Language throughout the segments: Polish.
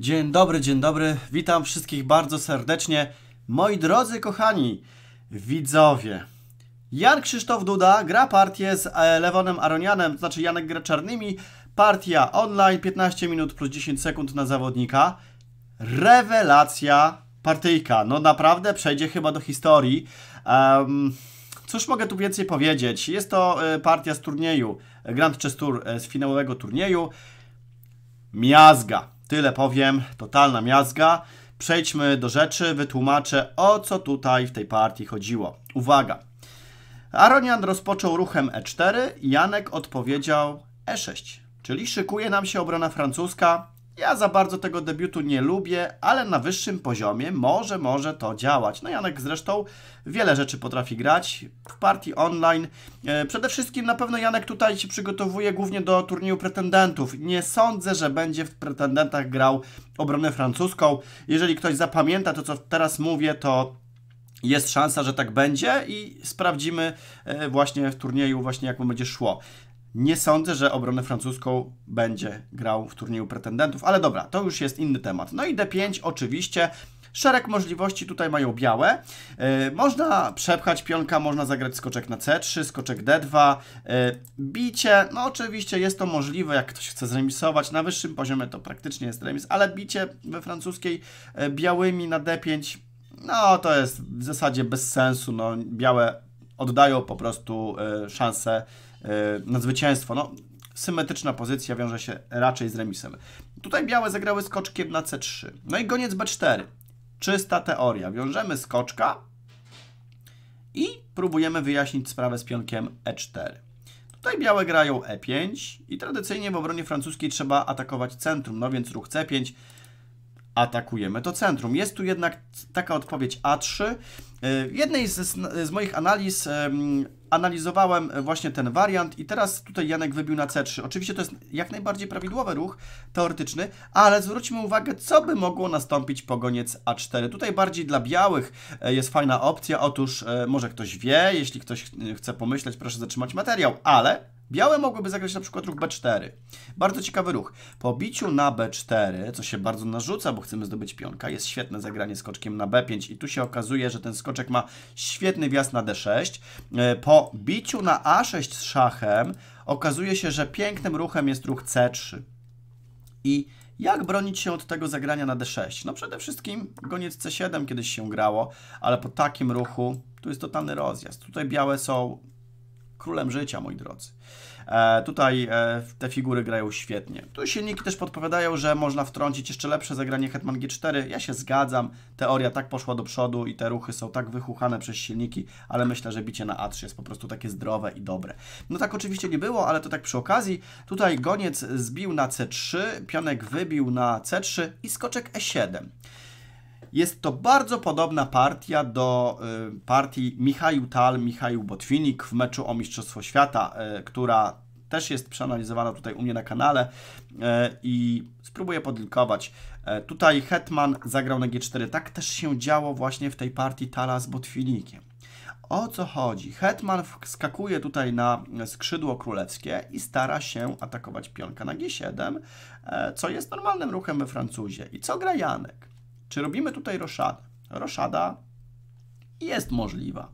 Dzień dobry, dzień dobry. Witam wszystkich bardzo serdecznie. Moi drodzy kochani widzowie. Jan Krzysztof Duda gra partię z e, Lewonem Aronianem, to znaczy Janek gra czarnymi. Partia online 15 minut plus 10 sekund na zawodnika. Rewelacja partyjka. No naprawdę przejdzie chyba do historii. Um, cóż mogę tu więcej powiedzieć? Jest to e, partia z turnieju Grand Chess Tour e, z finałowego turnieju. Miazga. Tyle powiem, totalna miazga. Przejdźmy do rzeczy, wytłumaczę o co tutaj w tej partii chodziło. Uwaga! Aronian rozpoczął ruchem e4, Janek odpowiedział e6, czyli szykuje nam się obrona francuska, ja za bardzo tego debiutu nie lubię, ale na wyższym poziomie może, może to działać. No Janek zresztą wiele rzeczy potrafi grać w partii online. E, przede wszystkim na pewno Janek tutaj się przygotowuje głównie do turnieju pretendentów. Nie sądzę, że będzie w pretendentach grał obronę francuską. Jeżeli ktoś zapamięta to, co teraz mówię, to jest szansa, że tak będzie i sprawdzimy e, właśnie w turnieju właśnie jak mu będzie szło. Nie sądzę, że obronę francuską będzie grał w turnieju pretendentów, ale dobra, to już jest inny temat. No i D5 oczywiście. Szereg możliwości tutaj mają białe. E, można przepchać pionka, można zagrać skoczek na C3, skoczek D2, e, bicie, no oczywiście jest to możliwe, jak ktoś chce zremisować, na wyższym poziomie to praktycznie jest remis, ale bicie we francuskiej e, białymi na D5, no to jest w zasadzie bez sensu, no białe oddają po prostu szansę E, na zwycięstwo. No, symetryczna pozycja wiąże się raczej z remisem. Tutaj białe zagrały skoczkiem na C3. No i goniec B4. Czysta teoria. Wiążemy skoczka i próbujemy wyjaśnić sprawę z pionkiem E4. Tutaj białe grają E5 i tradycyjnie w obronie francuskiej trzeba atakować centrum, no więc ruch C5 atakujemy to centrum. Jest tu jednak taka odpowiedź A3, E, jednej z, z moich analiz analizowałem właśnie ten wariant i teraz tutaj Janek wybił na C3. Oczywiście to jest jak najbardziej prawidłowy ruch teoretyczny, ale zwróćmy uwagę, co by mogło nastąpić po goniec A4. Tutaj bardziej dla białych e, jest fajna opcja. Otóż e, może ktoś wie, jeśli ktoś chce pomyśleć, proszę zatrzymać materiał, ale Białe mogłyby zagrać na przykład ruch B4. Bardzo ciekawy ruch. Po biciu na B4, co się bardzo narzuca, bo chcemy zdobyć pionka, jest świetne zagranie skoczkiem na B5 i tu się okazuje, że ten skoczek ma świetny wjazd na D6. E, po biciu na A6 z szachem okazuje się, że pięknym ruchem jest ruch C3. I jak bronić się od tego zagrania na D6? No przede wszystkim goniec C7 kiedyś się grało, ale po takim ruchu tu jest totalny rozjazd. Tutaj białe są królem życia, moi drodzy. E, tutaj e, te figury grają świetnie. Tu silniki też podpowiadają, że można wtrącić jeszcze lepsze zagranie Hetman G4. Ja się zgadzam, teoria tak poszła do przodu i te ruchy są tak wychuchane przez silniki, ale myślę, że bicie na A3 jest po prostu takie zdrowe i dobre. No tak oczywiście nie było, ale to tak przy okazji. Tutaj goniec zbił na C3, pionek wybił na C3 i skoczek E7. Jest to bardzo podobna partia do y, partii Michał Tal, Michał Botwinik w meczu o Mistrzostwo Świata, y, która też jest przeanalizowana tutaj u mnie na kanale y, i spróbuję podlinkować. Tutaj Hetman zagrał na G4. Tak też się działo właśnie w tej partii Tala z Botwinikiem. O co chodzi? Hetman skakuje tutaj na skrzydło królewskie i stara się atakować pionka na G7, co jest normalnym ruchem we Francuzie. I co gra Janek? Czy robimy tutaj roszadę? Roszada jest możliwa,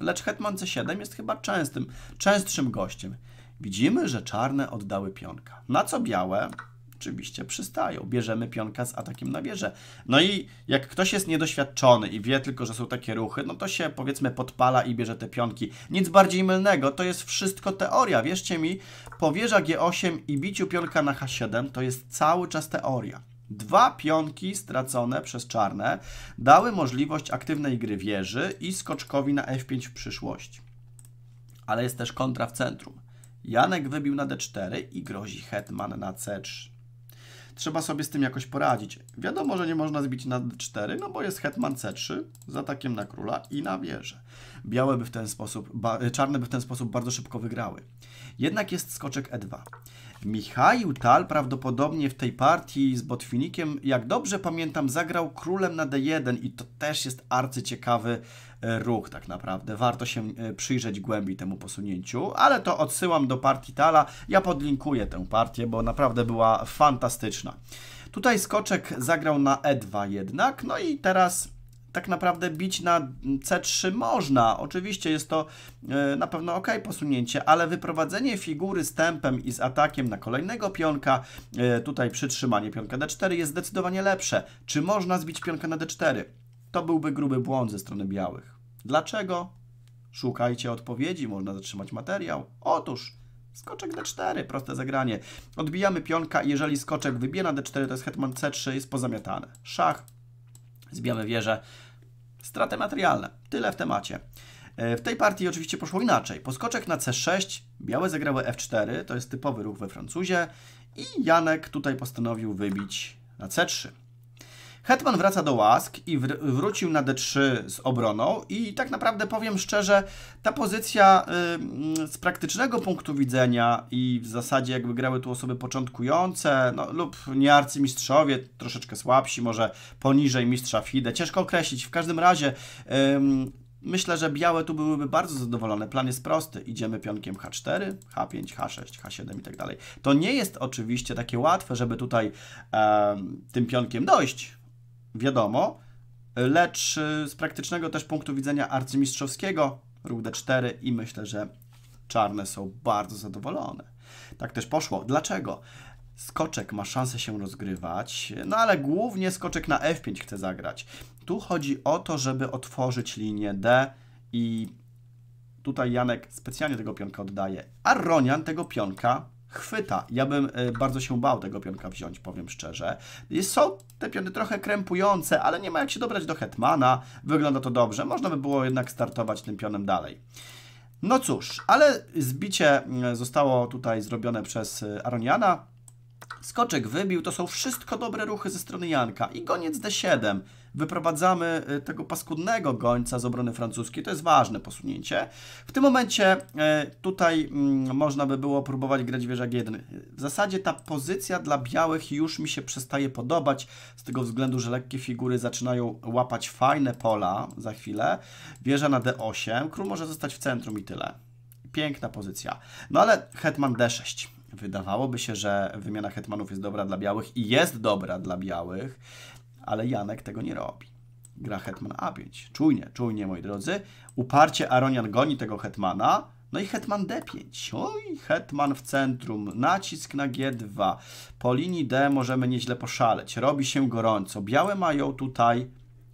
lecz hetman c7 jest chyba częstym, częstszym gościem. Widzimy, że czarne oddały pionka, na co białe oczywiście przystają. Bierzemy pionka z atakiem na wieżę. No i jak ktoś jest niedoświadczony i wie tylko, że są takie ruchy, no to się powiedzmy podpala i bierze te pionki. Nic bardziej mylnego, to jest wszystko teoria. Wierzcie mi, powierza G8 i biciu pionka na H7 to jest cały czas teoria. Dwa pionki stracone przez czarne dały możliwość aktywnej gry wieży i skoczkowi na f5 w przyszłości. Ale jest też kontra w centrum. Janek wybił na d4 i grozi hetman na c3. Trzeba sobie z tym jakoś poradzić. Wiadomo, że nie można zbić na d4, no bo jest hetman c3 z atakiem na króla i na wieżę. Białe by w ten sposób, czarne by w ten sposób bardzo szybko wygrały. Jednak jest skoczek e2. Michał Tal prawdopodobnie w tej partii z Botwinikiem, jak dobrze pamiętam, zagrał królem na D1 i to też jest arcyciekawy e, ruch tak naprawdę. Warto się e, przyjrzeć głębiej temu posunięciu, ale to odsyłam do partii Tala. Ja podlinkuję tę partię, bo naprawdę była fantastyczna. Tutaj skoczek zagrał na E2 jednak, no i teraz tak naprawdę bić na C3 można. Oczywiście jest to e, na pewno ok posunięcie, ale wyprowadzenie figury z tempem i z atakiem na kolejnego pionka, e, tutaj przytrzymanie pionka D4 jest zdecydowanie lepsze. Czy można zbić pionka na D4? To byłby gruby błąd ze strony białych. Dlaczego? Szukajcie odpowiedzi, można zatrzymać materiał. Otóż Skoczek D4, proste zagranie. Odbijamy pionka i jeżeli skoczek wybije na D4, to jest hetman C3, jest pozamiatane. Szach, zbijamy wieżę, Straty materialne. Tyle w temacie. E, w tej partii oczywiście poszło inaczej. Poskoczek na C6, białe zagrały F4, to jest typowy ruch we Francuzie i Janek tutaj postanowił wybić na C3. Hetman wraca do łask i wr wrócił na D3 z obroną i tak naprawdę powiem szczerze, ta pozycja y, z praktycznego punktu widzenia i w zasadzie jakby grały tu osoby początkujące no, lub nie arcymistrzowie, troszeczkę słabsi, może poniżej mistrza FIDE, ciężko określić. W każdym razie y, Myślę, że białe tu byłyby bardzo zadowolone. Plan jest prosty. Idziemy pionkiem H4, H5, H6, H7 i tak dalej. To nie jest oczywiście takie łatwe, żeby tutaj tym pionkiem dojść wiadomo, lecz y, z praktycznego też punktu widzenia arcymistrzowskiego ruch d4 i myślę, że czarne są bardzo zadowolone. Tak też poszło. Dlaczego? Skoczek ma szansę się rozgrywać, no ale głównie skoczek na f5 chce zagrać. Tu chodzi o to, żeby otworzyć linię d i tutaj Janek specjalnie tego pionka oddaje, a Ronian tego pionka chwyta. Ja bym e, bardzo się bał tego pionka wziąć, powiem szczerze. Są te piony trochę krępujące, ale nie ma jak się dobrać do Hetmana. Wygląda to dobrze. Można by było jednak startować tym pionem dalej. No cóż, ale zbicie e, zostało tutaj zrobione przez e, Aroniana. Skoczek wybił, to są wszystko dobre ruchy ze strony Janka. I goniec D7 wyprowadzamy y, tego paskudnego gońca z obrony francuskiej. To jest ważne posunięcie. W tym momencie y, tutaj mm, można by było próbować grać wieża G1. W zasadzie ta pozycja dla białych już mi się przestaje podobać, z tego względu, że lekkie figury zaczynają łapać fajne pola za chwilę. Wieża na D8, król może zostać w centrum i tyle. Piękna pozycja. No ale hetman D6. Wydawałoby się, że wymiana hetmanów jest dobra dla białych i jest dobra dla białych, ale Janek tego nie robi. Gra hetman a5. Czujnie, czujnie, moi drodzy. Uparcie Aronian goni tego hetmana. No i hetman d5. Oj, hetman w centrum. Nacisk na g2. Po linii d możemy nieźle poszaleć. Robi się gorąco. Białe mają tutaj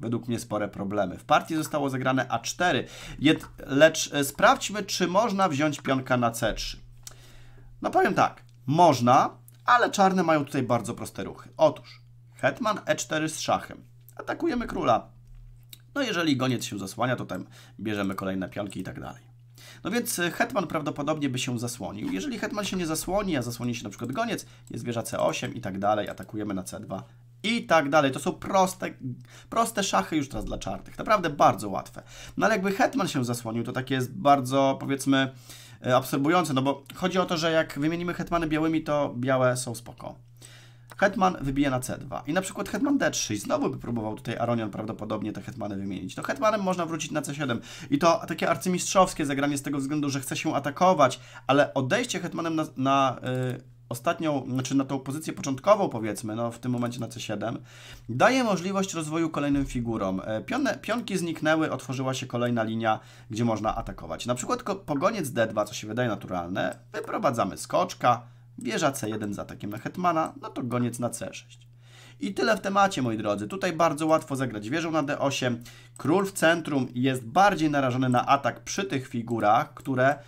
według mnie spore problemy. W partii zostało zagrane a4, Jed lecz e, sprawdźmy, czy można wziąć pionka na c3. No powiem tak, można, ale czarne mają tutaj bardzo proste ruchy. Otóż Hetman e4 z szachem. Atakujemy króla. No jeżeli goniec się zasłania, to tam bierzemy kolejne pionki i tak dalej. No więc y, hetman prawdopodobnie by się zasłonił. Jeżeli hetman się nie zasłoni, a zasłoni się na przykład goniec, jest wieża c8 i tak dalej, atakujemy na c2 i tak dalej. To są proste, proste szachy już teraz dla czarnych. Naprawdę bardzo łatwe. No ale jakby hetman się zasłonił, to takie jest bardzo, powiedzmy, y, absorbujące, no bo chodzi o to, że jak wymienimy hetmany białymi, to białe są spoko. Hetman wybije na C2 i na przykład Hetman D3 znowu by próbował tutaj Aronian prawdopodobnie te Hetmany wymienić. To no, Hetmanem można wrócić na C7 i to takie arcymistrzowskie zagranie z tego względu, że chce się atakować, ale odejście Hetmanem na, na y, ostatnią, znaczy na tą pozycję początkową powiedzmy, no w tym momencie na C7, daje możliwość rozwoju kolejnym figurom. E, pionki zniknęły, otworzyła się kolejna linia, gdzie można atakować. Na przykład pogoniec D2, co się wydaje naturalne, wyprowadzamy skoczka, Wieża C1 z atakiem na hetmana, no to goniec na C6. I tyle w temacie, moi drodzy. Tutaj bardzo łatwo zagrać wieżą na D8. Król w centrum jest bardziej narażony na atak przy tych figurach, które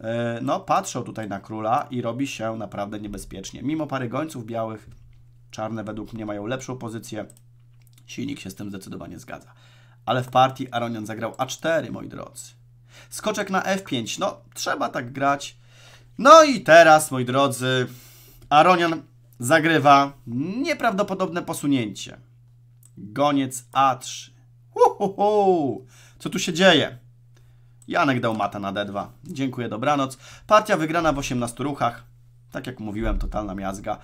e, no, patrzą tutaj na króla i robi się naprawdę niebezpiecznie. Mimo pary gońców białych, czarne według mnie mają lepszą pozycję. Silnik się z tym zdecydowanie zgadza. Ale w partii Aronian zagrał A4, moi drodzy. Skoczek na F5. No, trzeba tak grać. No i teraz, moi drodzy, Aronian zagrywa nieprawdopodobne posunięcie. Goniec A3. Uhuhu. Co tu się dzieje? Janek dał mata na D2. Dziękuję, dobranoc. Partia wygrana w 18 ruchach. Tak jak mówiłem, totalna miazga.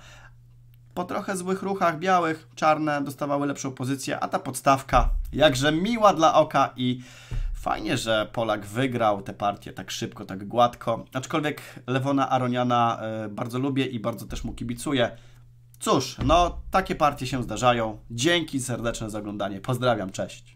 Po trochę złych ruchach białych, czarne dostawały lepszą pozycję, a ta podstawka jakże miła dla oka i Fajnie, że Polak wygrał tę partię tak szybko, tak gładko. Aczkolwiek Lewona Aroniana e, bardzo lubię i bardzo też mu kibicuję. Cóż, no takie partie się zdarzają. Dzięki serdeczne za oglądanie. Pozdrawiam, cześć.